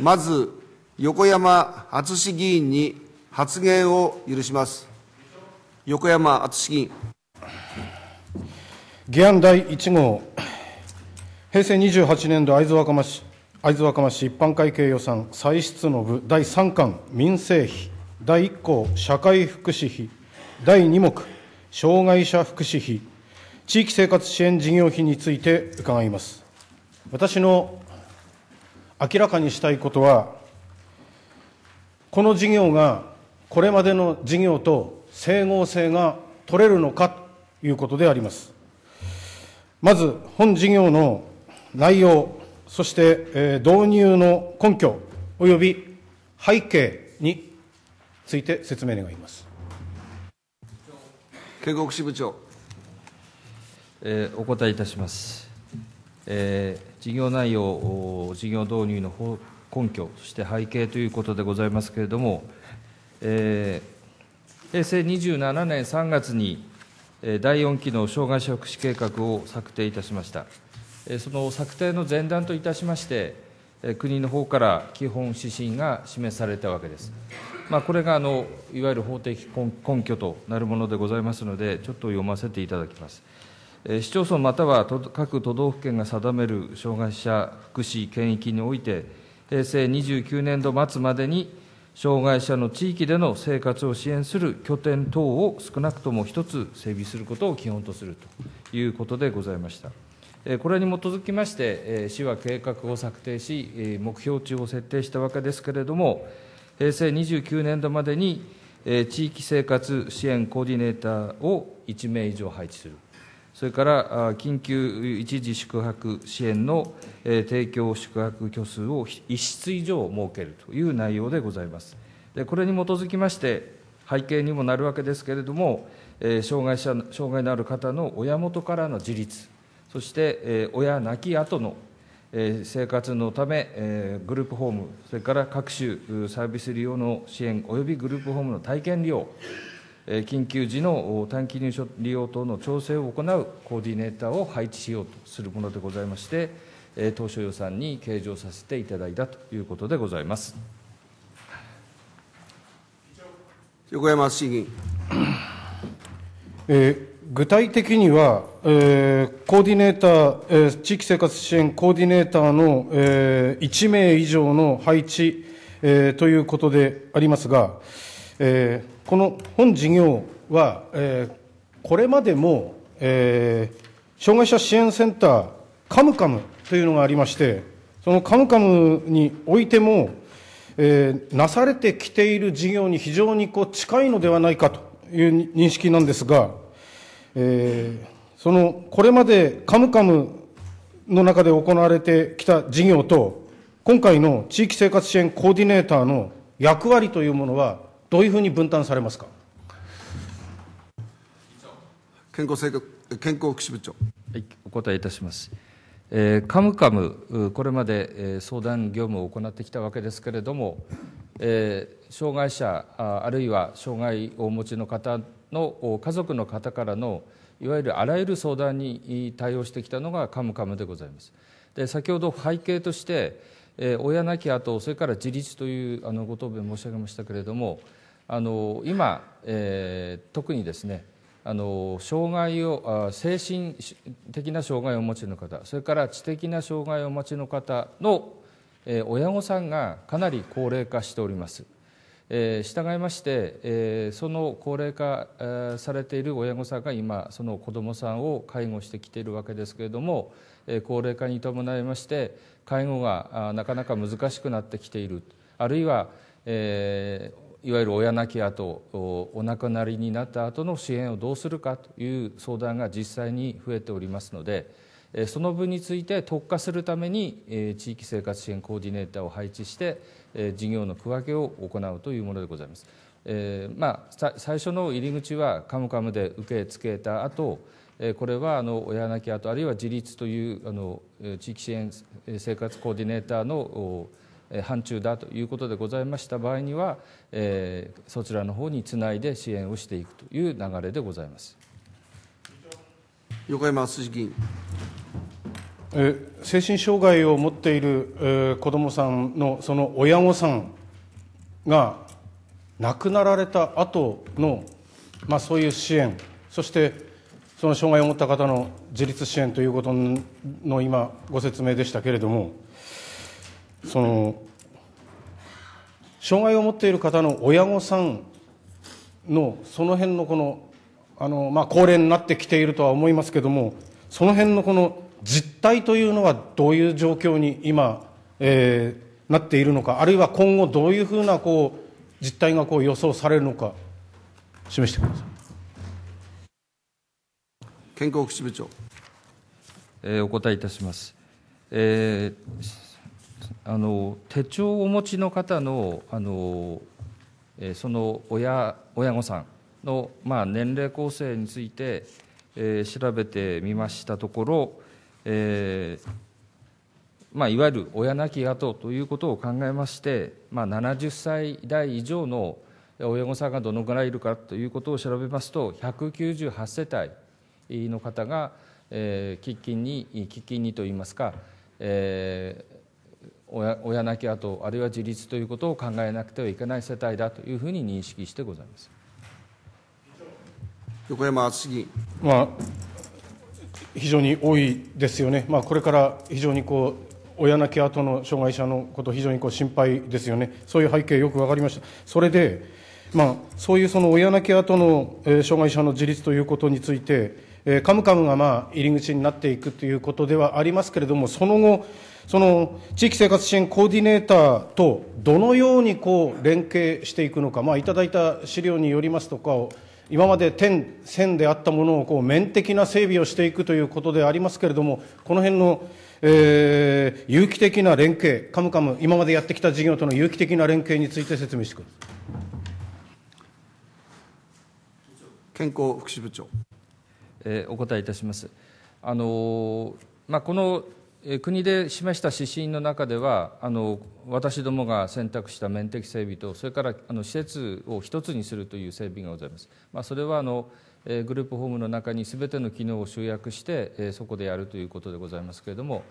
まず、横山篤議員に発言を許します。横山篤議員。議案第1号、平成28年度会津若松市会津若松市一般会計予算歳出の部第3巻民生費第1項社会福祉費第2目障害者福祉費地域生活支援事業費について伺います私の明らかにしたいことは、この事業がこれまでの事業と整合性が取れるのかということであります。まず、本事業の内容、そして、えー、導入の根拠及び背景について説明願います。警国支部長、えー、お答えいたします。えー、事業内容、事業導入の根拠、そして背景ということでございますけれども、えー、平成27年3月に、第4期の障害者福祉計画を策定いたしました。その策定の前段といたしまして、国の方から基本指針が示されたわけです。まあ、これがあのいわゆる法的根拠となるものでございますので、ちょっと読ませていただきます。市町村または各都道府県が定める障害者福祉県域において、平成29年度末までに、障害者の地域での生活を支援する拠点等を少なくとも1つ整備することを基本とするということでございました。これに基づきまして、市は計画を策定し、目標値を設定したわけですけれども、平成29年度までに地域生活支援コーディネーターを1名以上配置する。それから緊急一時宿泊支援の提供宿泊虚数を1室以上設けるという内容でございます。でこれに基づきまして、背景にもなるわけですけれども、障害者障害のある方の親元からの自立、そして親亡き後の生活のため、グループホーム、それから各種サービス利用の支援及びグループホームの体験利用、緊急時の短期入所利用等の調整を行うコーディネーターを配置しようとするものでございまして、当初予算に計上させていただいたということでございます。横山市議、えー、具体的には、えー、コーディネーター、えー、地域生活支援コーディネーターの、えー、1名以上の配置、えー、ということでありますが、えー、この本事業は、えー、これまでも、えー、障害者支援センター、カムカムというのがありまして、そのカムカムにおいても、えー、なされてきている事業に非常にこう近いのではないかという認識なんですが、えー、そのこれまでカムカムの中で行われてきた事業と、今回の地域生活支援コーディネーターの役割というものは、どういうふうに分担されますか健康健康福祉部長、はい、お答えいたします。えー、カムカム、これまで、えー、相談業務を行ってきたわけですけれども、えー、障害者あるいは障害をお持ちの方の家族の方からのいわゆるあらゆる相談に対応してきたのがカムカムでございます。で先ほど背景としてえー、親なき後それから自立というあのご答弁申し上げましたけれどもあの今、えー、特にですねあの障害を精神的な障害をお持ちの方それから知的な障害をお持ちの方の、えー、親御さんがかなり高齢化しております。えー、従いまして、えー、その高齢化、えー、されている親御さんが今その子どもさんを介護してきているわけですけれども、高齢化に伴いまして介護がなかなか難しくなってきているあるいは、えー、いわゆる親亡き後お亡くなりになった後の支援をどうするかという相談が実際に増えておりますのでその分について特化するために地域生活支援コーディネーターを配置して事業の区分けを行うというものでございます。えーまあ、最初の入り口はカムカムで受け付けた後、これはあの親なき後あるいは自立というあの地域支援生活コーディネーターの範疇だということでございました場合には、えそちらの方につないで支援をしていくという流れでございます横山筋議員。精神障害を持っている、子どもさんのその親御さんが亡くなられた後のまあそういう支援そしてその障害を持った方の自立支援ということの今、ご説明でしたけれども、その障害を持っている方の親御さんのその辺のこのあの、まあ、高齢になってきているとは思いますけれども、その辺のこの実態というのはどういう状況に今、えー、なっているのか、あるいは今後、どういうふうなこう実態がこう予想されるのか、示してください。健康福祉部長。えー、お答えいたします。えー、あの手帳をお持ちの方のあの、えー、その親親御さんの、まあ、年齢構成について、えー、調べてみましたところ、えーまあ、いわゆる親亡き後ということを考えまして、まあ、70歳代以上の親御さんがどのぐらいいるかということを調べますと198世帯の方が、えー、喫緊に喫緊にといいますか、えー、親親亡き後あるいは自立ということを考えなくてはいけない世帯だというふうに認識してございます横山厚木、まあ、非常に多いですよね、まあ、これから非常にこう親亡き後の障害者のこと、非常にこう心配ですよね、そういう背景、よく分かりました、それで、まあ、そういうその親亡き後の、え障害者の自立ということについて、えー、カムカムがまあ入り口になっていくということではありますけれども、その後、その地域生活支援コーディネーターとどのようにこう連携していくのか、まあ、いただいた資料によりますとかを、今まで点、線であったものをこう面的な整備をしていくということでありますけれども、この辺の、えー、有機的な連携、カムカム、今までやってきた事業との有機的な連携について説明してください。健康福祉部長えお答えいたします。あのまあ、この国で示した指針の中ではあの私どもが選択した面的整備とそれからあの施設を一つにするという整備がございます、まあ、それはあのグループホームの中にすべての機能を集約してそこでやるということでございますけれども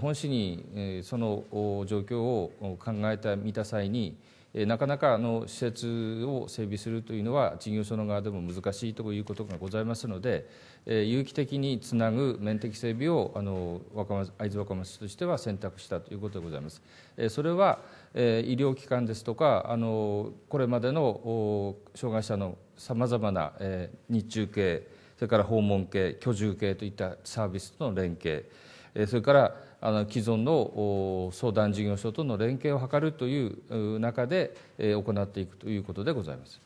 本市にその状況を考えてみた際になかなかあの施設を整備するというのは事業所の側でも難しいということがございますのでえ有機的につなぐ面的整備をあの若松会津若松市としては選択したということでございます。えそれは、え医療機関ですとかあのこれまでの障害者のさまざまな、え日中系それから訪問系居住系といったサービスとの連携、えそれからあの既存の相談事業所との連携を図るという中で、え行っていくということでございます。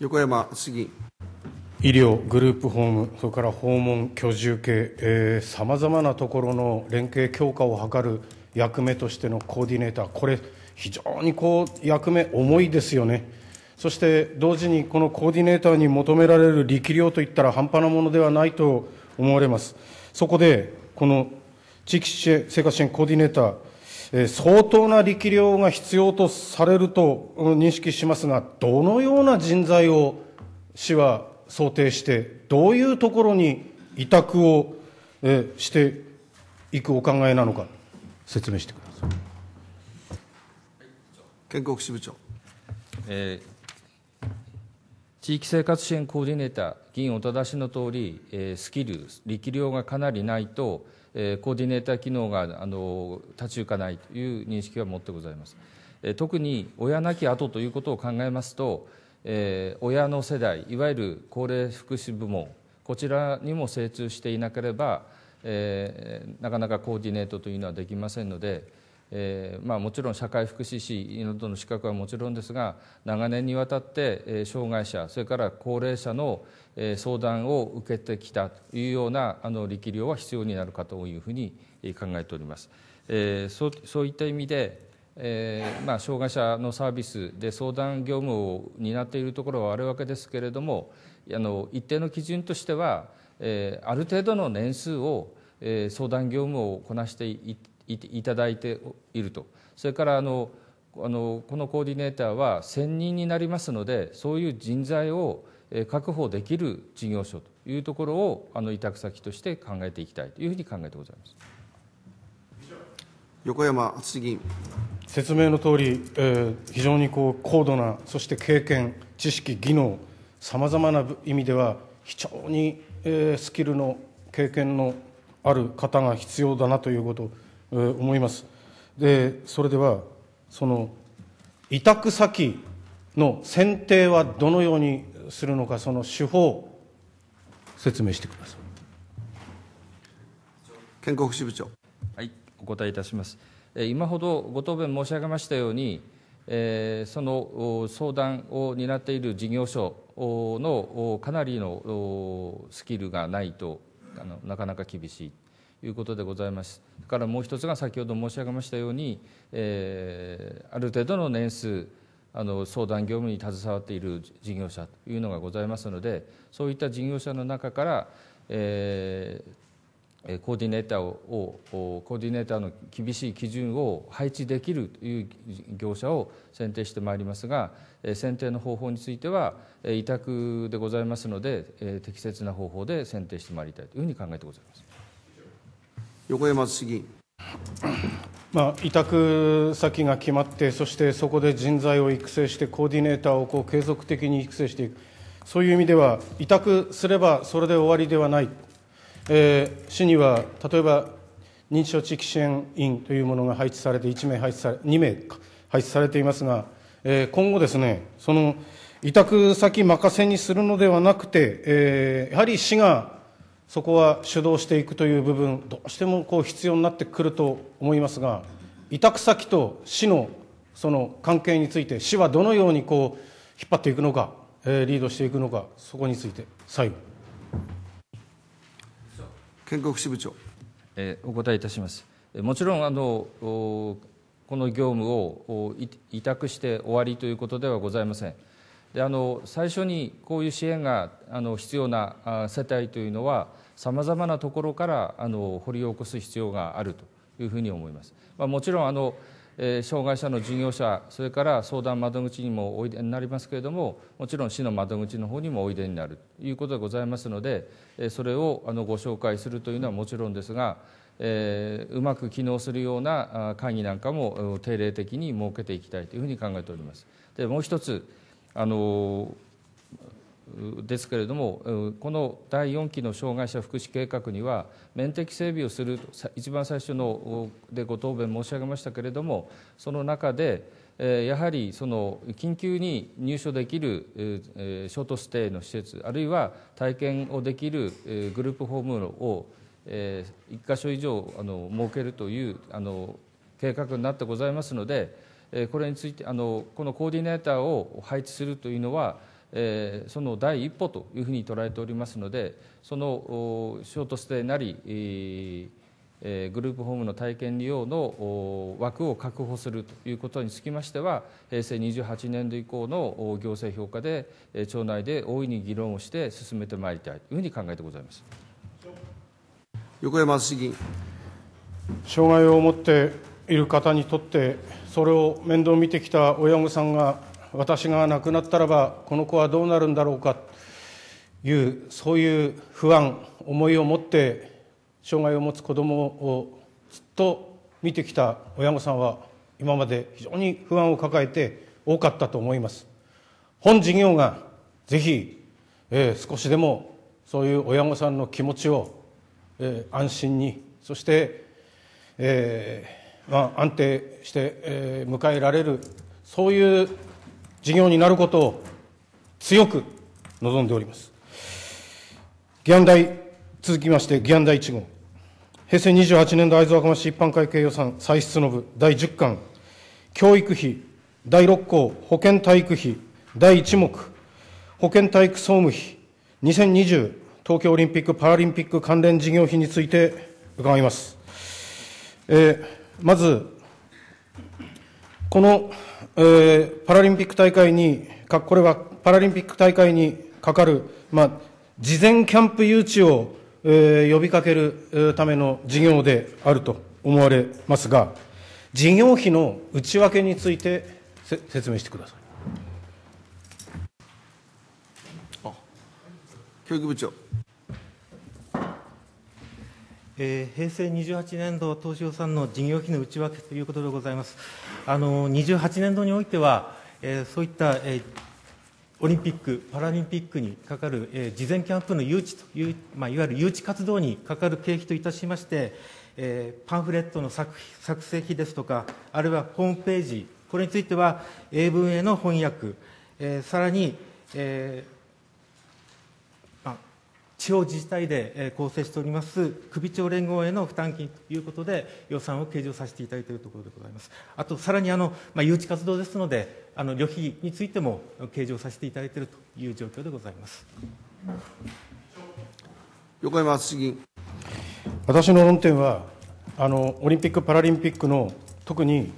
横山杉医療、グループホーム、それから訪問、居住系、さまざまなところの連携強化を図る役目としてのコーディネーター、これ、非常にこう役目、重いですよね、そして同時にこのコーディネーターに求められる力量といったら半端なものではないと思われます、そこで、この地域支援生活支援コーディネーター、えー、相当な力量が必要とされると認識しますが、どのような人材を市は想定して、どういうところに委託をしていくお考えなのか、説明してください。建国支部長、えー、地域生活支援コーディネーター、議員お正しの通り、えー、スキル、力量がかなりないと、えー、コーディネーター機能があの立ち行かないという認識は持ってございます。え特に親亡き後ということを考えますと、えー、親の世代いわゆる高齢福祉部門こちらにも精通していなければ、えー、なかなかコーディネートというのはできませんので、えーまあ、もちろん社会福祉士などの資格はもちろんですが長年にわたって、えー、障害者それから高齢者の、えー、相談を受けてきたというようなあの力量は必要になるかというふうに考えております。えー、そうそういった意味で、えーまあ、障害者のサービスで相談業務を担っているところはあるわけですけれどもあの一定の基準としては、えー、ある程度の年数を、えー、相談業務をこなしていいただいているとそれからあのあのこのコーディネーターは1000人になりますのでそういう人材を確保できる事業所というところをあの委託先として考えていきたいというふうに考えてございます横山厚議員。説明のとおり、えー、非常にこう高度なそして経験知識技能さまざまな意味では非常に、えー、スキルの経験のある方が必要だなということを、えー、思いますでそれではその委託先の選定はどのようにするのかその手法説明してください康福祉部長はいお答えいたします今ほどご答弁申し上げましたように、その相談を担っている事業所のかなりのスキルがないとあのなかなか厳しいということでございます。れからもう一つが先ほど申し上げましたように、えある程度の年数あの相談業務に携わっている事業者というのがございますのでそういった事業者の中から、えコーディネーターをコーディネーターの厳しい基準を配置できるという業者を選定してまいりますが選定の方法については委託でございますので適切な方法で選定してまいりたいというふうに考えてございます横山市議、まあ、委託先が決まってそしてそこで人材を育成してコーディネーターをこう継続的に育成していくそういう意味では委託すればそれで終わりではない。えー、市には例えば認知症地域支援員というものが配置されて1名配置され2名配置されていますが、えー、今後ですねその委託先任せにするのではなくて、えー、やはり市がそこは主導していくという部分どうしてもこう必要になってくると思いますが委託先と市のその関係について市はどのようにこう引っ張っていくのか、えー、リードしていくのかそこについて最後。建国支部長。お答えいたします。もちろんあのこの業務を委託して終わりということではございません。であの最初にこういう支援があの必要な世帯というのはさまざまなところからあの掘り起こす必要があるというふうに思います。まあ、もちろんあのえー、障害者の事業者それから相談窓口にもおいでになりますけれどももちろん市の窓口の方にもおいでになるということでございますので、えー、それをあのご紹介するというのはもちろんですが、えー、うまく機能するような会議なんかも定例的に設けていきたいというふうに考えております。でもう一つあのですけれども、この第4期の障害者福祉計画には、面的整備をする、一番最初のでご答弁申し上げましたけれども、その中で、やはりその緊急に入所できるショートステイの施設、あるいは体験をできるグループホームを1か所以上あの設けるというあの計画になってございますので、これについてあの、このコーディネーターを配置するというのは、えー、その第一歩というふうに捉えておりますので、そのショートステイなり、えーえグループホームの体験利用の枠を確保するということにつきましては平成28年度以降の行政評価で町内で大いに議論をして進めてまいりたいというふうに考えてございます横山市議障害を持っている方にとってそれを面倒見てきた親御さんが私が亡くなったらばこの子はどうなるんだろうかというそういう不安思いを持って障害を持つ子どもをずっと見てきた親御さんは今まで非常に不安を抱えて多かったと思います本事業がぜひ、えー、少しでもそういう親御さんの気持ちを、えー、安心にそして、えーまあ、安定して、えー、迎えられるそういう事業になることを強く望んでおります。議案題、続きまして議案第1号。平成28年度会津若松市一般会計予算歳出の部第10巻、教育費第6項保健体育費第1目、保健体育総務費2020東京オリンピック・パラリンピック関連事業費について伺います。えー、まず、このえー、パラリンピック大会にか、これはパラリンピック大会にかかる、まあ、事前キャンプ誘致を、えー、呼びかけるための事業であると思われますが、事業費の内訳について説明してください。教育部長。えー、平成28年度当初予算の事業費の内訳ということでございます。あの28年度においては、えー、そういった、えー、オリンピック・パラリンピックにかかる、えー、事前キャンプの誘致という、まあ、いわゆる誘致活動にかかる経費といたしまして、えー、パンフレットの作作成費ですとか、あるいはホームページ、これについては英文への翻訳、えー、さらに、えー地方自治体で構成しております首長連合への負担金ということで、予算を計上させていただいているところでございます。あと、さらにあの、まあ、誘致活動ですので、あの旅費についても計上させていただいているという状況でございます。横山厚議員。私の論点は、あのオリンピック・パラリンピックの特に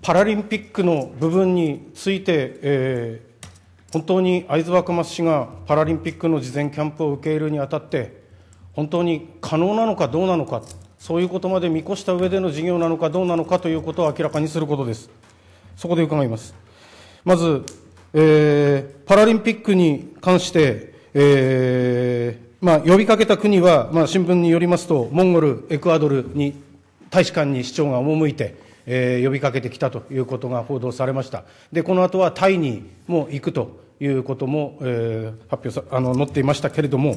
パラリンピックの部分について、え本当に会津若松市がパラリンピックの事前キャンプを受け入れるにあたって、本当に可能なのかどうなのか、そういうことまで見越した上での事業なのかどうなのかということを明らかにすることです。そこで伺います。まず、えー、パラリンピックに関して、えー、まあ、呼びかけた国は、まあ、新聞によりますと、モンゴル、エクアドルに大使館に市長が赴いて、えー、呼びかけてきたということが報道されました。で、この後はタイにも行くということも、えー、発表さ、あの、載っていましたけれども、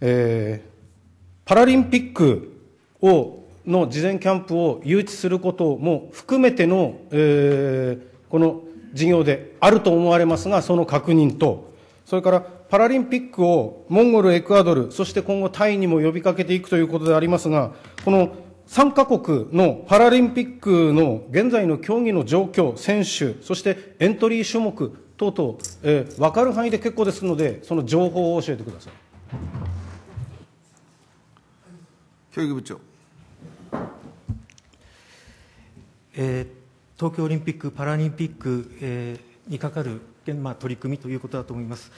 えー、パラリンピックを、の事前キャンプを誘致することも含めての、えー、この事業であると思われますが、その確認と、それからパラリンピックをモンゴル、エクアドル、そして今後タイにも呼びかけていくということでありますが、この3カ国のパラリンピックの現在の競技の状況、選手、そしてエントリー種目等々、えー、分かる範囲で結構ですので、その情報を教えてください。教育部長、えー、東京オリンピック・パラリンピック、えー、にかかる、まあ、取り組みということだと思います。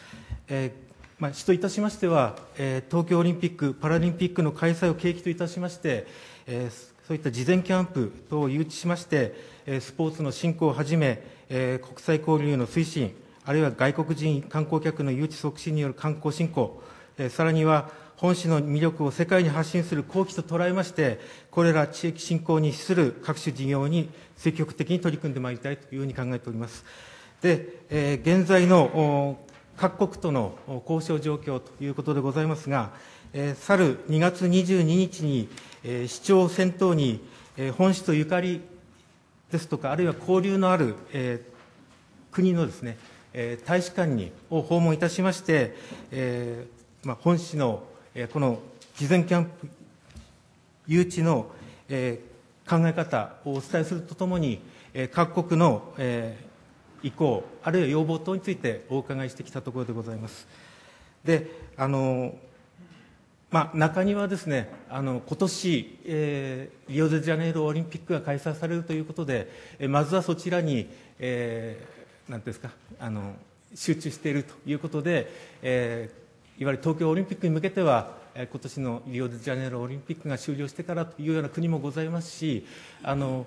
えーまあ、といたしましては、えー、東京オリンピック・パラリンピックの開催を契機といたしまして、えそういった事前キャンプ等を誘致しまして、えスポーツの振興をはじめ、え国際交流の推進、あるいは外国人観光客の誘致促進による観光振興、えさらには本市の魅力を世界に発信する好機と捉えまして、これら地域振興に資する各種事業に積極的に取り組んでまいりたいというふうに考えております。で、え現在の各国との交渉状況ということでございますが、え去る2月22日に、え市長を先頭に、え本市とゆかりですとか、あるいは交流のある、え国のですね、え大使館にを訪問いたしまして、えまあ、本市の、えこの事前キャンプ誘致の、え考え方をお伝えするとともに、え各国の、え意向、あるいは要望等についてお伺いしてきたところでございます。であのまあ、中にはですねあの今年、えー、リオデジャネイロオリンピックが開催されるということで、えー、まずはそちらに、えー、なんていうんですかあの集中しているということで、えー、いわゆる東京オリンピックに向けては今年のリオデジャネイロオリンピックが終了してからというような国もございますしあの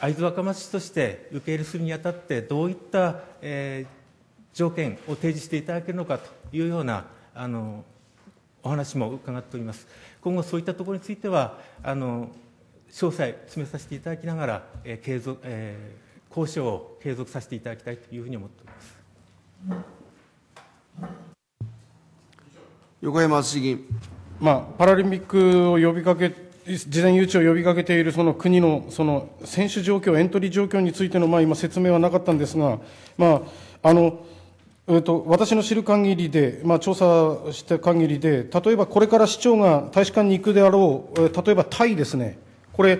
会津若松市として受け入れするにあたってどういった、えー、条件を提示していただけるのかというようなあのお話も伺っております。今後そういったところについては、あの詳細詰めさせていただきながら、えー、継続、えー、交渉を継続させていただきたいというふうに思っております。横山市議員。まあ、パラリンピックを呼びかけ事前誘致を呼びかけているその国のその選手状況、エントリー状況についてのまあ今、説明はなかったんですが、まああのえーと、私の知る限りで、まあ、調査した限りで、例えばこれから市長が大使館に行くであろう、えー、例えばタイですね、これ、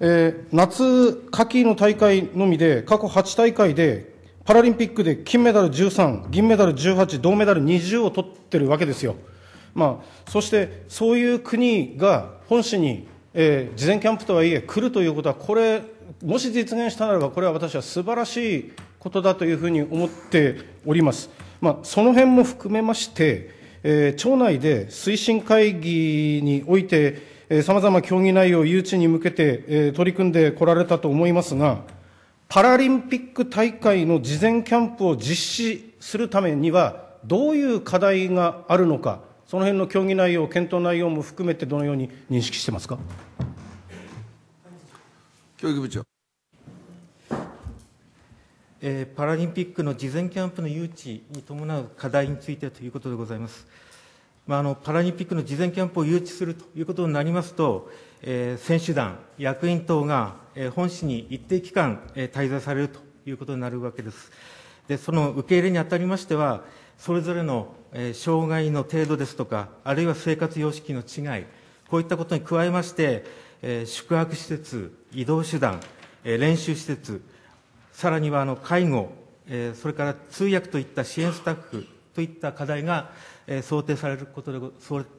えー、夏夏季の大会のみで、過去8大会で、パラリンピックで金メダル13、銀メダル18、銅メダル20を取ってるわけですよ。まあ、そして、そういう国が本市に、えー、事前キャンプとはいえ来るということは、これ、もし実現したならば、これは私は素晴らしいことだというふうに思っております。まあ、その辺も含めまして、えー、町内で推進会議において、さまざま競技内容誘致に向けて、えー、取り組んでこられたと思いますが、パラリンピック大会の事前キャンプを実施するためには、どういう課題があるのか、その辺の競技内容、検討内容も含めて、どのように認識してますか。教育部長えー、パラリンピックの事前キャンプの誘致に伴う課題についてということでございます。まあ、あのパラリンピックの事前キャンプを誘致するということになりますと、えー、選手団、役員等が、えー、本市に一定期間、えー、滞在されるということになるわけです。でその受け入れにあたりましては、それぞれの、えー、障害の程度ですとか、あるいは生活様式の違い、こういったことに加えまして、えー、宿泊施設、移動手段、えー、練習施設、さらにはあの介護、えー、それから通訳といった支援スタッフといった課題が、えー、想定されることで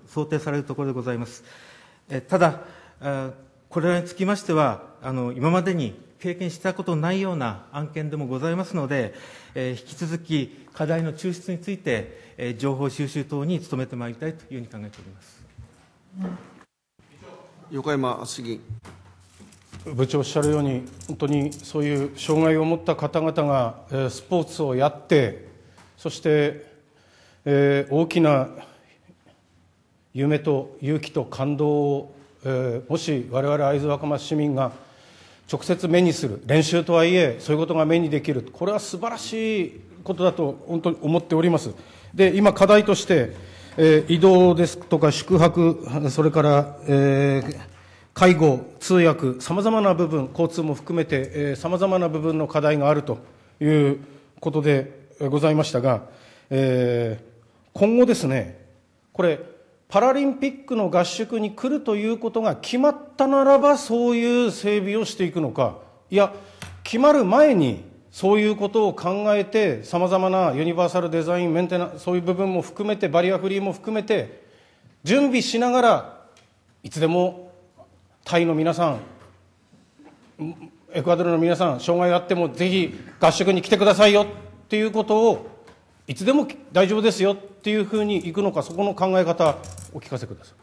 想定されるところでございます。えー、ただあ、これらにつきましては、あの今までに経験したことないような案件でもございますので、えー、引き続き課題の抽出について、えー、情報収集等に努めてまいりたいというふうに考えております。横山厚議部長おっしゃるように、本当にそういう障害を持った方々がスポーツをやって、そして大きな夢と勇気と感動を、もしわれわれ会津若松市民が直接目にする、練習とはいえ、そういうことが目にできる、これはすばらしいことだと本当に思っております。で、今課題として、移動ですとか宿泊、それから、えー介護、通訳、さまざまな部分、交通も含めて、さまざまな部分の課題があるということでございましたが、えー、今後ですね、これ、パラリンピックの合宿に来るということが決まったならば、そういう整備をしていくのか、いや、決まる前に、そういうことを考えて、さまざまなユニバーサルデザイン、メンテナンス、そういう部分も含めて、バリアフリーも含めて、準備しながら、いつでもタイの皆さん、エクアドルの皆さん、障害があってもぜひ合宿に来てくださいよっていうことを、いつでも大丈夫ですよっていうふうにいくのか、そこの考え方、お聞かせください。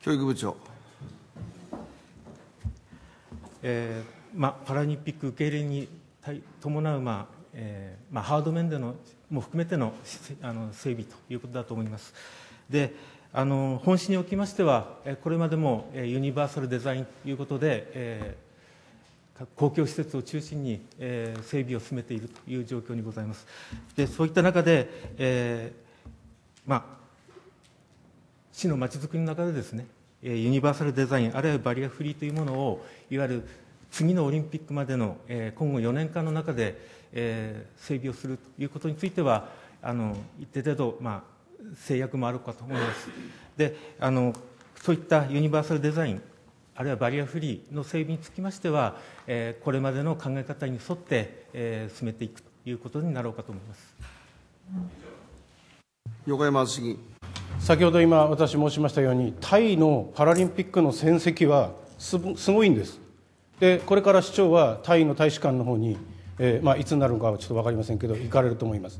教育部長、えーまあ、パラリンピック受け入れに伴う、まあえーまあ、ハード面でのも含めてのあの整備ということだと思います。であの本市におきましては、これまでもユニバーサルデザインということで、えー、公共施設を中心に、えー、整備を進めているという状況にございます。でそういった中で、えーまあ、市のまちづくりの中でですね、ユニバーサルデザイン、あるいはバリアフリーというものを、いわゆる次のオリンピックまでの、えー、今後4年間の中で、えー、整備をするということについてはあの一定程度、まあ、制約もあるかと思います。であのそういったユニバーサルデザインあるいはバリアフリーの整備につきましては、えー、これまでの考え方に沿って、えー、進めていくということになろうかと思います。横山市先ほど今私申しましたようにタイのパラリンピックの戦績はすごいんですでこれから市長はタイの大使館の方にえー、まあ、いつになるのかはちょっと分かりませんけど、行かれると思います。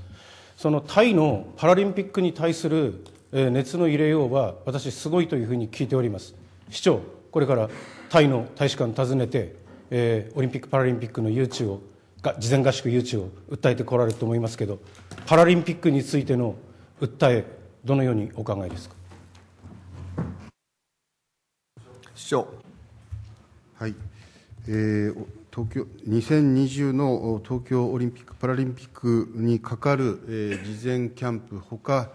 そのタイのパラリンピックに対する、えー、熱の入れようは、私、すごいというふうに聞いております。市長、これからタイの大使館訪ねて、えー、オリンピック・パラリンピックの誘致を、事前合宿誘致を訴えてこられると思いますけど、パラリンピックについての訴え、どのようにお考えですか。市長。はい、えー東京2020の東京オリンピック・パラリンピックにかかる、えー、事前キャンプほか、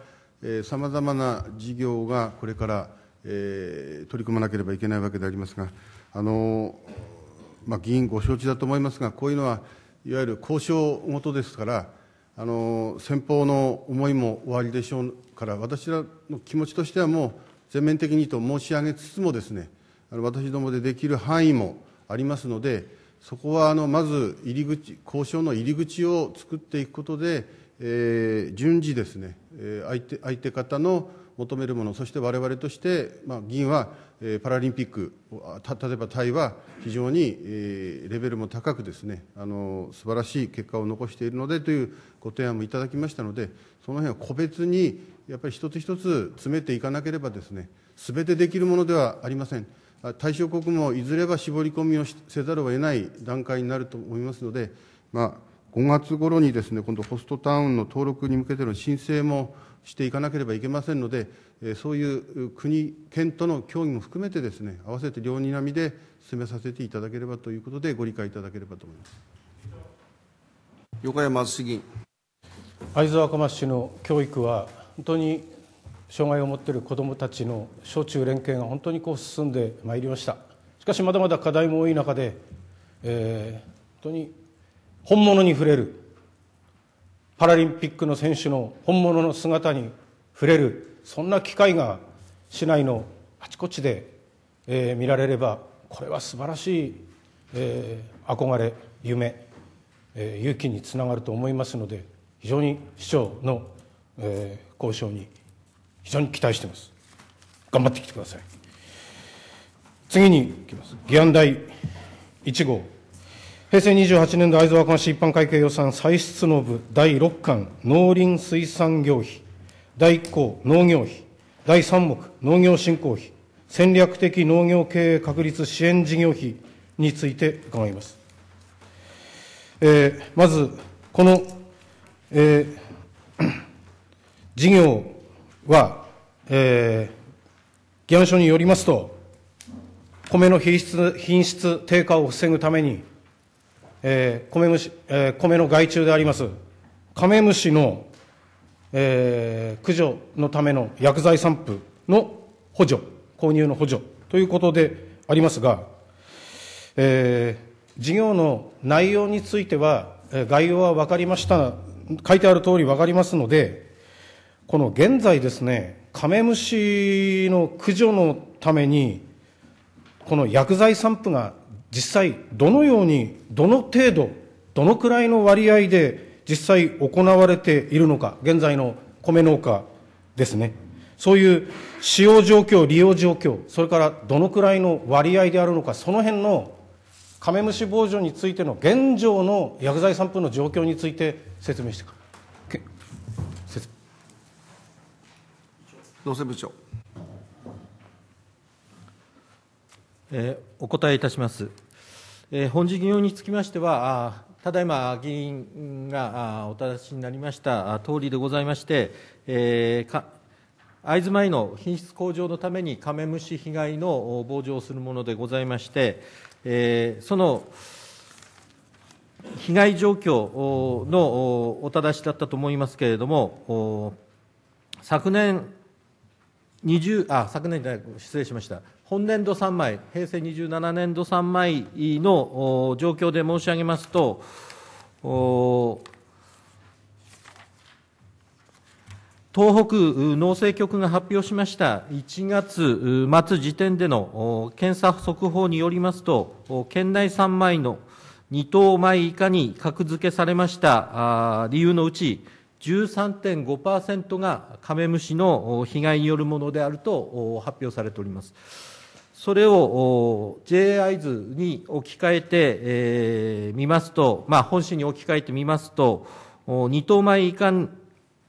さまざまな事業がこれから、えー、取り組まなければいけないわけでありますが、あのまあ、議員ご承知だと思いますが、こういうのはいわゆる交渉とですから、あの先方の思いもおありでしょうから、私らの気持ちとしてはもう全面的にと申し上げつつもです、ね、あの私どもでできる範囲もありますので、そこはあのまず入り口、交渉の入り口を作っていくことで、えー、順次ですね、えー、相手相手方の求めるもの、そして我々として、まあ、議員は、えー、パラリンピック、た例えばタイは非常に、えー、レベルも高くですね、あの素晴らしい結果を残しているのでというご提案もいただきましたので、その辺は個別にやっぱり一つ一つ詰めていかなければですね、すべてできるものではありません。対象国もいずれは絞り込みをせざるを得ない段階になると思いますので、まあ、5月頃にですね、今度ホストタウンの登録に向けての申請もしていかなければいけませんので、そういう国、県との協議も含めてですね、合わせて両にらみで進めさせていただければということで、ご理解いただければと思います。横山杉津若松市の教育は本当に障害を持っている子どもたちの小中連携が本当にこう進んでまいりました。しかしまだまだ課題も多い中で、えー、本当に本物に触れる、パラリンピックの選手の本物の姿に触れる、そんな機会が市内のあちこちで、えー、見られれば、これは素晴らしい、えー、憧れ、夢、えー、勇気につながると思いますので、非常に市長の、えー、交渉に非常に期待しています。頑張ってきてください。次にいきます。議案第1号。平成28年度会津若松市一般会計予算歳出の部第6巻農林水産業費、第1項農業費、第3目農業振興費、戦略的農業経営確立支援事業費について伺います。えー、まず、この、えー、事業は、えー、議案書によりますと、米の品質品質低下を防ぐために、えー米虫えー、米の害虫であります、カメムシの、えー、駆除のための薬剤散布の補助、購入の補助ということでありますが、えー、事業の内容については、概要は分かりました、書いてある通り分かりますので、この現在ですね、カメムシの駆除のために、この薬剤散布が実際どのように、どの程度、どのくらいの割合で実際行われているのか、現在の米農家ですね。そういう使用状況、利用状況、それからどのくらいの割合であるのか、その辺のカメムシ防除についての現状の薬剤散布の状況について説明してくい。農政部長。えお答えいたします。え本事業につきましては、ただいま議員がお正しになりました通りでございまして、えー、会津米の品質向上のためにカメムシ被害の防除をするものでございまして、えー、その被害状況のお正しだったと思いますけれども、昨年20あ昨年じゃない、失礼しました、本年度3枚、平成27年度3枚の状況で申し上げますと、東北農政局が発表しました1月末時点での検査速報によりますと、県内3枚の2等米以下に格付けされました理由のうち、13.5%がカメムシの被害によるものであると発表されております。それを JI 図に置き換えて、えみますと、まあ、本市に置き換えてみますと、2等米以下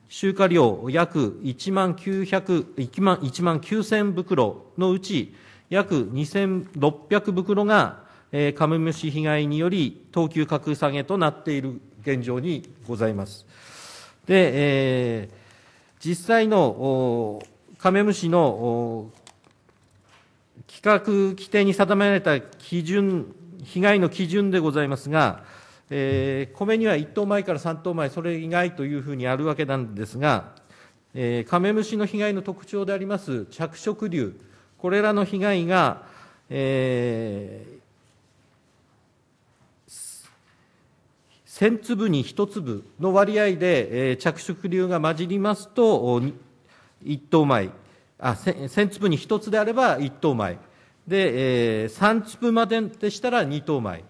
集荷量約1万900、1万 ,1 万9000袋のうち、約2600袋が、えカメムシ被害により等級格下げとなっている現状にございます。で、えー、実際のカメムシの規格規定に定められた基準、被害の基準でございますが、えー、米には1等米から3等米、それ以外というふうにあるわけなんですが、えー、カメムシの被害の特徴であります着色流、これらの被害が、え1000粒に1粒の割合で、着色流が混じりますと、1等米1000、粒に1つであれば1等米、で、3粒まででしたら2等米、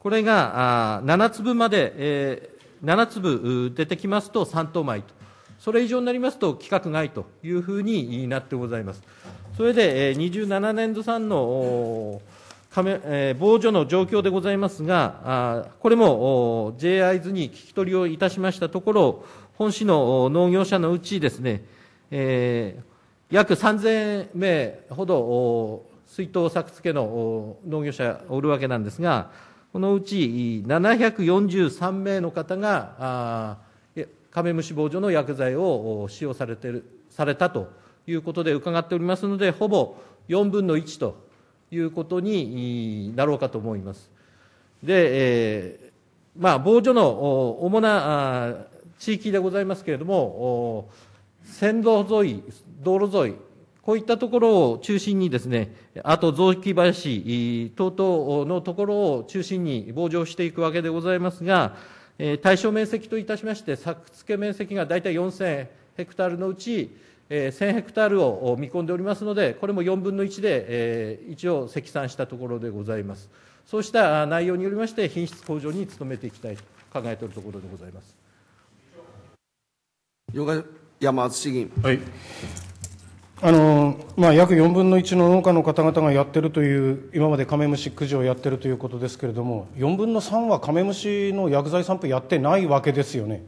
これが7粒まで、7粒出てきますと3等米と、それ以上になりますと規格外というふうになってございます。それで、27年度産のえー、防除の状況でございますが、これも j i 津に聞き取りをいたしましたところ、本市の農業者のうちですね、えー、約3000名ほど水筒作付けの農業者おるわけなんですが、このうち743名の方が、カメムシ防除の薬剤を使用されてるされたということで伺っておりますので、ほぼ4分の1ということになろうかと思います。で、えー、まあ、防除の主な地域でございますけれども、線路沿い、道路沿い、こういったところを中心にですね、あと雑木林等々のところを中心に防除していくわけでございますが、対象面積といたしまして、作付面積が大体4000ヘクタールのうち、え1000ヘクタールを見込んでおりますので、これも4分の1で、え一応積算したところでございます。そうした内容によりまして、品質向上に努めていきたいと考えているところでございます。山敦議員、はいあのまあ、約4分の1の農家の方々がやってるという、今までカメムシ駆除をやってるということですけれども、4分の3はカメムシの薬剤散布やってないわけですよね。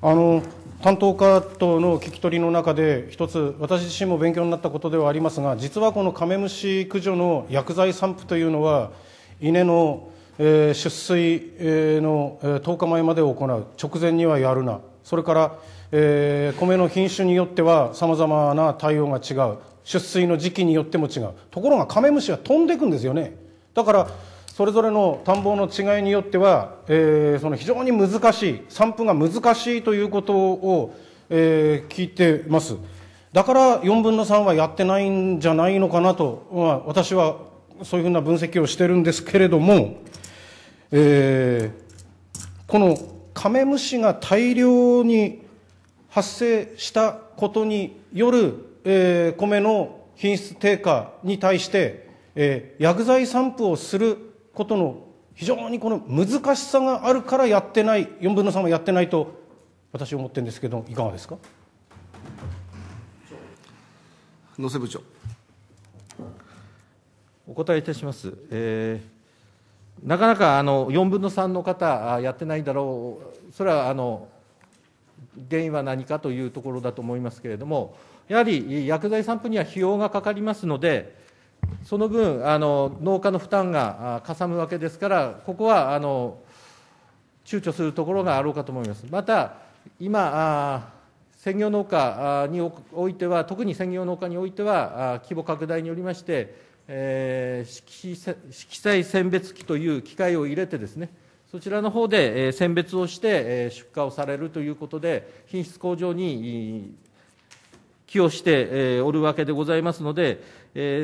あの担当課との聞き取りの中で一つ私自身も勉強になったことではありますが実はこのカメムシ駆除の薬剤散布というのは稲の、えー、出水、えー、の、えー、10日前まで行う直前にはやるなそれから、えー、米の品種によってはさまざまな対応が違う出水の時期によっても違うところがカメムシは飛んでいくんですよねだからそれぞれの田んぼの違いによっては、えー、その非常に難しい、散布が難しいということを、えー、聞いてます。だから4分の3はやってないんじゃないのかなと、まあ、私はそういうふうな分析をしてるんですけれども、えー、このカメムシが大量に発生したことによる、えー、米の品質低下に対して、えー、薬剤散布をすることの非常にこの難しさがあるからやってない4分の3はやってないと私は思ってるんですけどいかがですか野瀬部長お答えいたします、えー、なかなかあの4分の3の方あやってないだろうそれはあの原因は何かというところだと思いますけれどもやはり薬剤散布には費用がかかりますのでその分あの、農家の負担がかさむわけですから、ここはあの躊躇するところがあろうかと思います。また今専業農家においては、特に専業農家においては、規模拡大によりまして、えー、色彩選別機という機械を入れてですね、そちらの方で選別をして出荷をされるということで、品質向上に寄与しておるわけでございますので、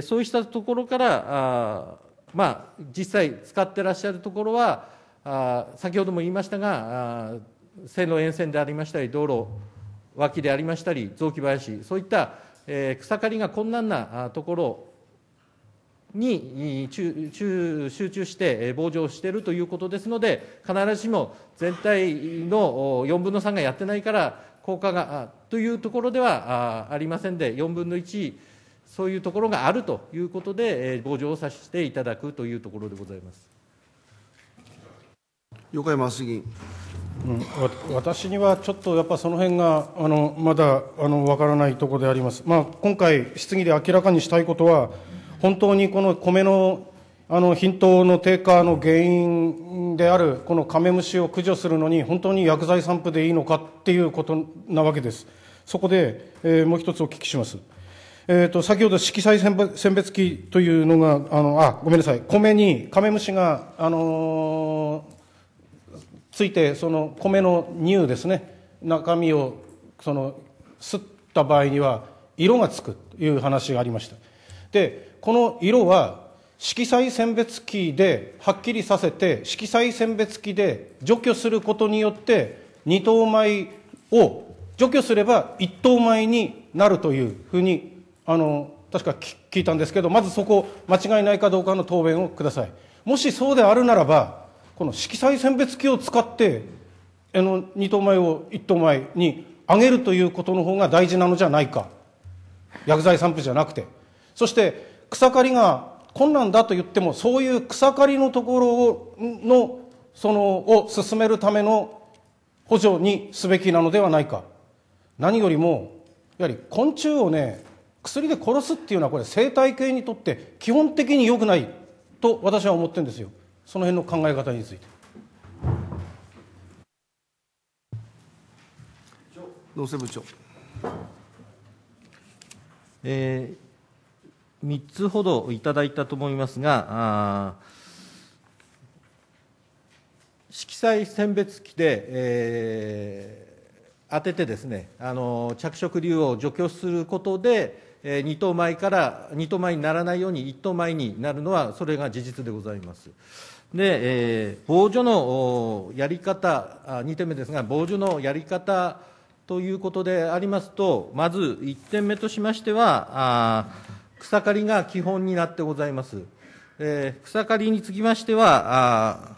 そうしたところから、まあ、実際使ってらっしゃるところは、先ほども言いましたが、線路沿線でありましたり、道路脇でありましたり、雑木林、そういった草刈りが困難なところに集中して防聴しているということですので、必ずしも全体の4分の3がやってないから、効果がというところではありませんで、4分の1、そういうところがあるということで、ご助をさせていただくというところでございます横山杉議員、うん、私にはちょっとやっぱその辺があがまだあの分からないところであります、まあ、今回、質疑で明らかにしたいことは、本当にこの米のあの品等の低下の原因であるこのカメムシを駆除するのに本当に薬剤散布でいいのかっていうことなわけですそこで、えー、もう一つお聞きします、えーと、先ほど色彩選別機というのがあのあごめんなさい米にカメムシが、あのー、ついてその米の乳ですね中身をそのすった場合には色がつくという話がありましたでこの色は色彩選別機ではっきりさせて、色彩選別機で除去することによって、二等米を除去すれば一等米になるというふうに、あの、確か聞いたんですけど、まずそこ、間違いないかどうかの答弁をください。もしそうであるならば、この色彩選別機を使って、あの、二等米を一等米に上げるということの方が大事なのじゃないか。薬剤散布じゃなくて。そして、草刈りが困難だと言っても、そういう草刈りのところを、の、その、を進めるための補助にすべきなのではないか。何よりも、やはり昆虫をね、薬で殺すっていうのは、これ生態系にとって基本的に良くないと私は思ってるんですよ。その辺の考え方について。農政部長。えー3つほどいただいたと思いますが、色彩選別機で、えー、当ててですねあの着色竜を除去することで、えー、2等米から2等米にならないように1等米になるのはそれが事実でございます。で、えー、防除のやり方あ2点目ですが防除のやり方ということでありますとまず1点目としましてはあ草刈りが基本になってございます。えー、草刈りにつきましては、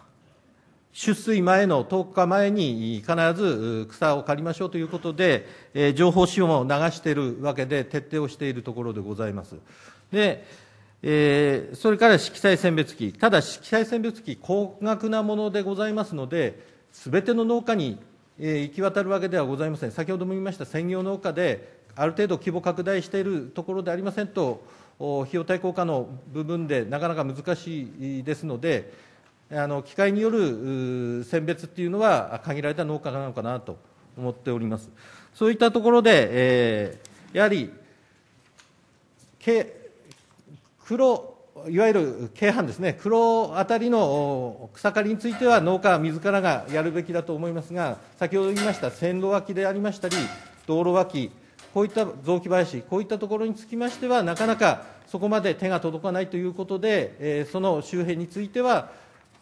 出水前の10日前に必ず草を刈りましょうということで、えー、情報資本を流しているわけで、徹底をしているところでございます。で、えー、それから色彩選別機、ただ色彩選別機、高額なものでございますので、すべての農家に、えー、行き渡るわけではございません。先ほども言いました、専業農家である程度規模拡大しているところでありませんと、費用対効果の部分でなかなか難しいですので、機械による選別っていうのは、限られた農家なのかなと思っております。そういったところで、えー、やはり、黒、いわゆる軽犯ですね、黒あたりの草刈りについては農家は自らがやるべきだと思いますが、先ほど言いました線路脇でありましたり、道路脇、こういった雑木林、こういったところにつきましては、なかなかそこまで手が届かないということで、その周辺については、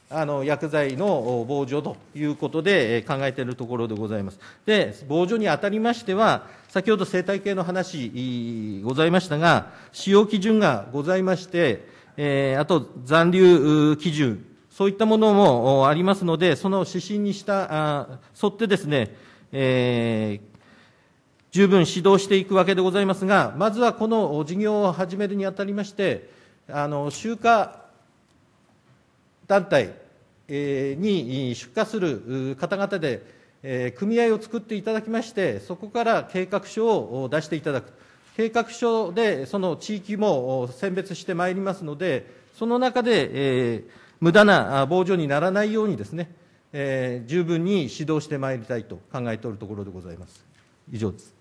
あの薬剤の防除ということで考えているところでございます。で、防除にあたりましては、先ほど生態系の話ございましたが、使用基準がございまして、えあと残留基準、そういったものもありますので、その指針にした、あ沿ってですね、えー、十分指導していくわけでございますが、まずはこの事業を始めるにあたりまして、あの集荷団体に出荷する方々で、組合を作っていただきまして、そこから計画書を出していただく、計画書でその地域も選別してまいりますので、その中で、えー、無駄な防除にならないようにですね、えー、十分に指導してまいりたいと考えておるところでございます。以上です。